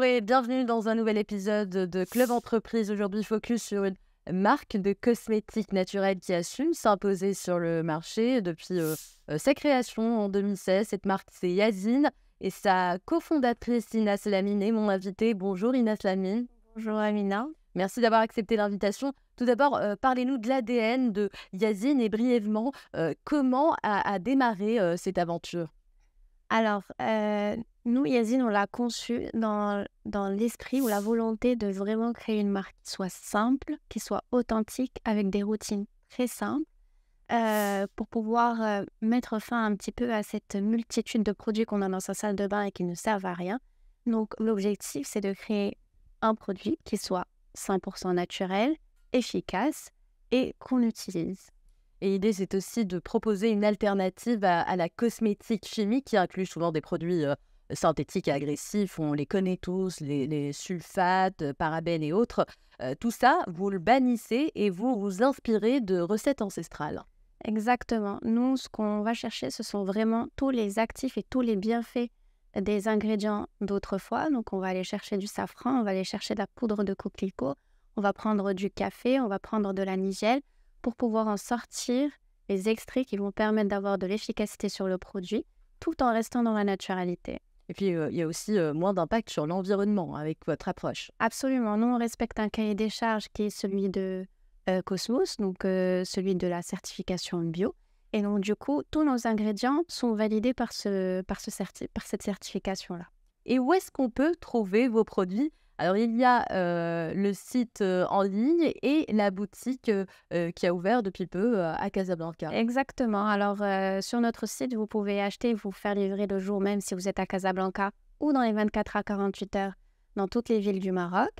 Bonjour et bienvenue dans un nouvel épisode de Club Entreprise. Aujourd'hui, focus sur une marque de cosmétiques naturels qui a su s'imposer sur le marché depuis euh, euh, sa création en 2016. Cette marque, c'est Yazine et sa cofondatrice Inas Lamine est mon invitée. Bonjour Inas Lamine. Bonjour Amina. Merci d'avoir accepté l'invitation. Tout d'abord, euh, parlez-nous de l'ADN de Yazine et brièvement, comment a démarré cette aventure alors, euh, nous, Yazine, on l'a conçu dans, l'esprit ou la volonté de vraiment créer une marque qui soit simple, qui soit authentique, avec des routines très simples, euh, pour pouvoir euh, mettre fin un petit peu à cette multitude de produits qu'on a dans sa salle de bain et qui ne servent à rien. Donc, l'objectif, c'est de créer un produit qui soit 100% naturel, efficace et qu'on utilise. Et l'idée, c'est aussi de proposer une alternative à, la cosmétique chimique qui inclut souvent des produits euh, synthétiques et agressifs. On les connaît tous, les, sulfates, euh, parabènes et autres. Euh, tout ça, vous le bannissez et vous vous inspirez de recettes ancestrales. Exactement. Nous, ce qu'on va chercher, ce sont vraiment tous les actifs et tous les bienfaits des ingrédients d'autrefois. Donc, on va aller chercher du safran, on va aller chercher de la poudre de coquelicot, on va prendre du café, on va prendre de la nigelle pour pouvoir en sortir les extraits qui vont permettre d'avoir de l'efficacité sur le produit tout en restant dans la naturalité. Et puis, euh, il y a aussi euh, moins d'impact sur l'environnement hein, avec votre approche. Absolument. Nous, on respecte un cahier des charges qui est celui de euh, Cosmos, donc celui de la certification bio. Et donc, du coup, tous nos ingrédients sont validés par, par, ce par cette certification-là. Et où est-ce qu'on peut trouver vos produits alors, il y a le site en ligne et la boutique qui a ouvert depuis peu à Casablanca. Exactement. Alors, sur notre site, vous pouvez acheter, vous faire livrer le jour même si vous êtes à Casablanca ou dans les 24 à 48 heures dans toutes les villes du Maroc.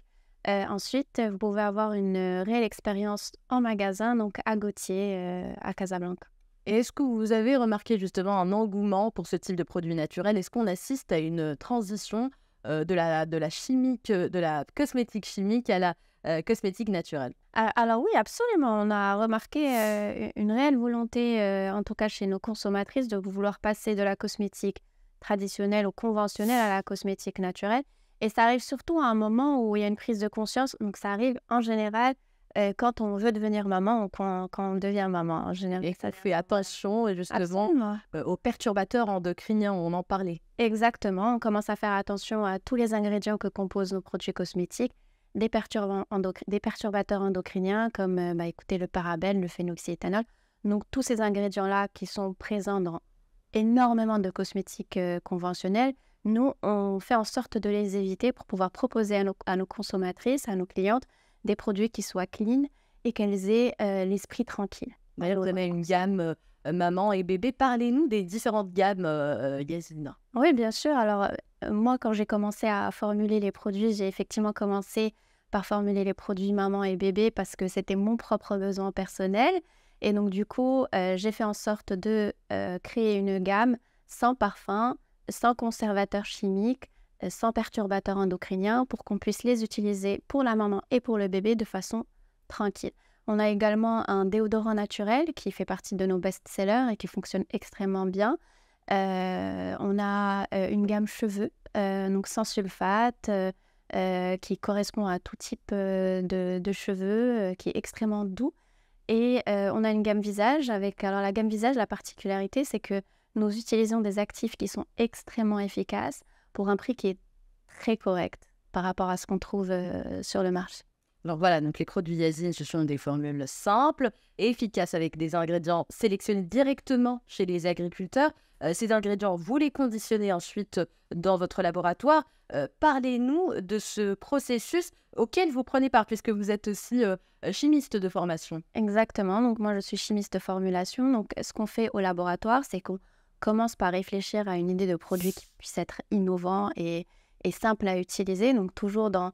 ensuite, vous pouvez avoir une réelle expérience en magasin, donc à Gautier, à Casablanca. Est-ce que vous avez remarqué justement un engouement pour ce type de produits naturels Est-ce qu'on assiste à une transition euh, de, la, chimique, euh, de la cosmétique chimique à la euh, cosmétique naturelle. Alors oui, absolument. On a remarqué une réelle volonté, en tout cas chez nos consommatrices, de vouloir passer de la cosmétique traditionnelle ou conventionnelle à la cosmétique naturelle. Et ça arrive surtout à un moment où il y a une prise de conscience. Donc ça arrive en général quand on veut devenir maman quand, on devient maman. En général, et ça fait attention justement aux perturbateurs endocriniens, on en parlait. Exactement, on commence à faire attention à tous les ingrédients que composent nos produits cosmétiques, des, des perturbateurs endocriniens comme bah, écoutez, le parabène, le phénoxyéthanol. Donc tous ces ingrédients-là qui sont présents dans énormément de cosmétiques conventionnels, nous, on fait en sorte de les éviter pour pouvoir proposer à nos consommatrices, à nos clientes, des produits qui soient clean et qu'elles aient euh, l'esprit tranquille. Bah, vous avez une gamme euh, maman et bébé. Parlez-nous des différentes gammes, euh, Oui, bien sûr. Alors, euh, moi, quand j'ai commencé à formuler les produits, j'ai effectivement commencé par formuler les produits maman et bébé parce que c'était mon propre besoin personnel. Et donc, du coup, j'ai fait en sorte de créer une gamme sans parfum, sans conservateur chimique, euh, sans perturbateurs endocriniens pour qu'on puisse les utiliser pour la maman et pour le bébé de façon tranquille. On a également un déodorant naturel qui fait partie de nos best-sellers et qui fonctionne extrêmement bien. Euh, on a euh, une gamme cheveux, donc sans sulfate, qui correspond à tout type de, de cheveux, qui est extrêmement doux. Et on a une gamme visage avec. Alors, la gamme visage, la particularité, c'est que nous utilisons des actifs qui sont extrêmement efficaces pour un prix qui est très correct par rapport à ce qu'on trouve euh, sur le marché. Donc voilà, donc les produits Yazine, ce sont des formules simples, efficaces avec des ingrédients sélectionnés directement chez les agriculteurs. Euh, ces ingrédients, vous les conditionnez ensuite dans votre laboratoire. Euh, parlez-nous de ce processus auquel vous prenez part, puisque vous êtes aussi chimiste de formation. Exactement, donc moi je suis chimiste de formulation. Donc ce qu'on fait au laboratoire, c'est qu'on commence par réfléchir à une idée de produit qui puisse être innovant et, simple à utiliser. Donc toujours dans,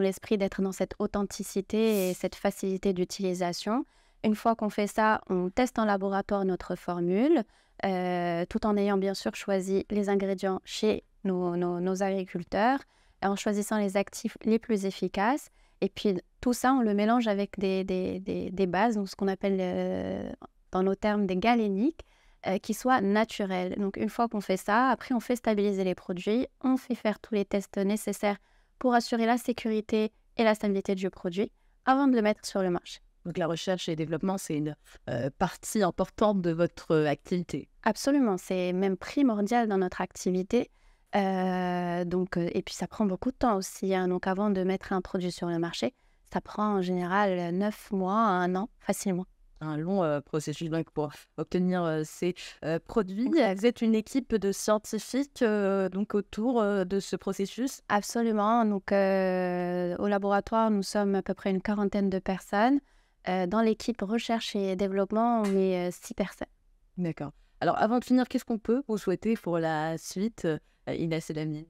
l'esprit d'être dans cette authenticité et cette facilité d'utilisation. Une fois qu'on fait ça, on teste en laboratoire notre formule, euh, tout en ayant bien sûr choisi les ingrédients chez nos, agriculteurs, en choisissant les actifs les plus efficaces. Et puis tout ça, on le mélange avec des, bases, donc ce qu'on appelle euh, dans nos termes des galéniques, euh, qui soit naturel. Donc une fois qu'on fait ça, après on fait stabiliser les produits, on fait faire tous les tests nécessaires pour assurer la sécurité et la stabilité du produit avant de le mettre sur le marché. Donc la recherche et le développement, c'est une euh, partie importante de votre euh, activité. Absolument, c'est même primordial dans notre activité. donc, et puis ça prend beaucoup de temps aussi. Hein. Donc avant de mettre un produit sur le marché, ça prend en général 9 mois à 1 an facilement un long euh, processus pour obtenir euh, ces euh, produits. Vous êtes une équipe de scientifiques donc autour de ce processus Absolument. Donc, au laboratoire, nous sommes à peu près une quarantaine de personnes. dans l'équipe recherche et développement, on est six personnes. D'accord. Alors, avant de finir, qu'est-ce qu'on peut vous souhaiter pour la suite, Inès et Lamine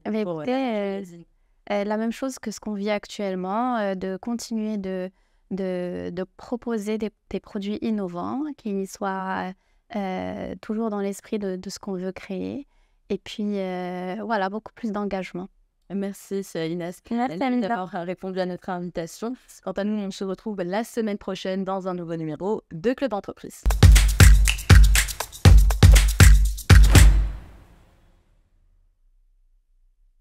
eh la même chose que ce qu'on vit actuellement, de continuer de de, proposer des, produits innovants qui soient euh, toujours dans l'esprit de, ce qu'on veut créer. Et puis, euh, voilà, beaucoup plus d'engagement. Merci, Inès. d'avoir répondu à notre invitation. Quant à nous, on se retrouve la semaine prochaine dans un nouveau numéro de Club Entreprise.